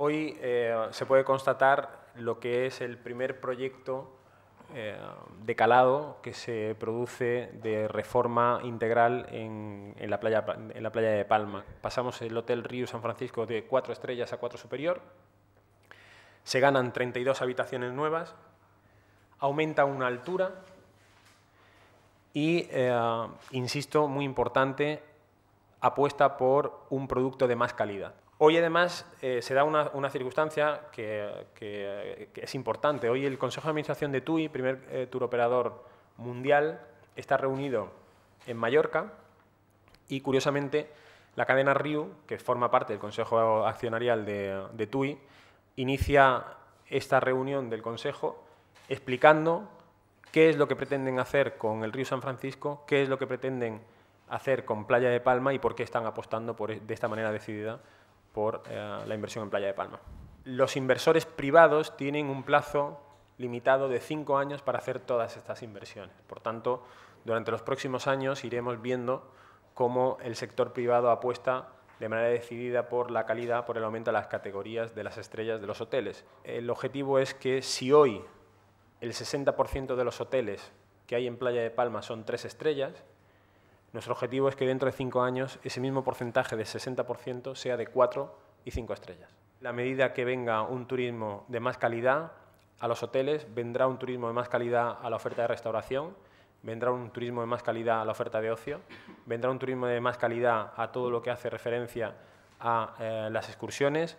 Hoy eh, se puede constatar lo que es el primer proyecto eh, de calado que se produce de reforma integral en, la playa, de Palma. Pasamos el Hotel Río San Francisco de cuatro estrellas a cuatro superior, se ganan 32 habitaciones nuevas, aumenta una altura y, eh, insisto, muy importante, apuesta por un producto de más calidad. Hoy, además, eh, se da una, circunstancia que, es importante. Hoy el Consejo de Administración de TUI, primer eh, turoperador mundial, está reunido en Mallorca y, curiosamente, la cadena RIU, que forma parte del Consejo Accionarial de, TUI, inicia esta reunión del Consejo explicando qué es lo que pretenden hacer con el río San Francisco, qué es lo que pretenden hacer con Playa de Palma y por qué están apostando e, de esta manera decidida por eh, la inversión en Playa de Palma. Los inversores privados tienen un plazo limitado de cinco años para hacer todas estas inversiones. Por tanto, durante los próximos años iremos viendo cómo el sector privado apuesta de manera decidida por la calidad, por el aumento de las categorías de las estrellas de los hoteles. El objetivo es que si hoy el 60% de los hoteles que hay en Playa de Palma son tres estrellas, nuestro objetivo es que dentro de cinco años ese mismo porcentaje de 60% sea de cuatro y cinco estrellas. La medida que venga un turismo de más calidad a los hoteles, vendrá un turismo de más calidad a la oferta de restauración, vendrá un turismo de más calidad a la oferta de ocio, vendrá un turismo de más calidad a todo lo que hace referencia a eh, las excursiones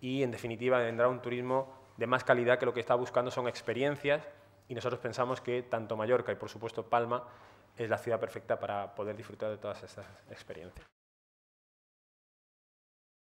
y, en definitiva, vendrá un turismo de más calidad que lo que está buscando son experiencias y nosotros pensamos que tanto Mallorca y, por supuesto, Palma es la ciudad perfecta para poder disfrutar de todas estas experiencias.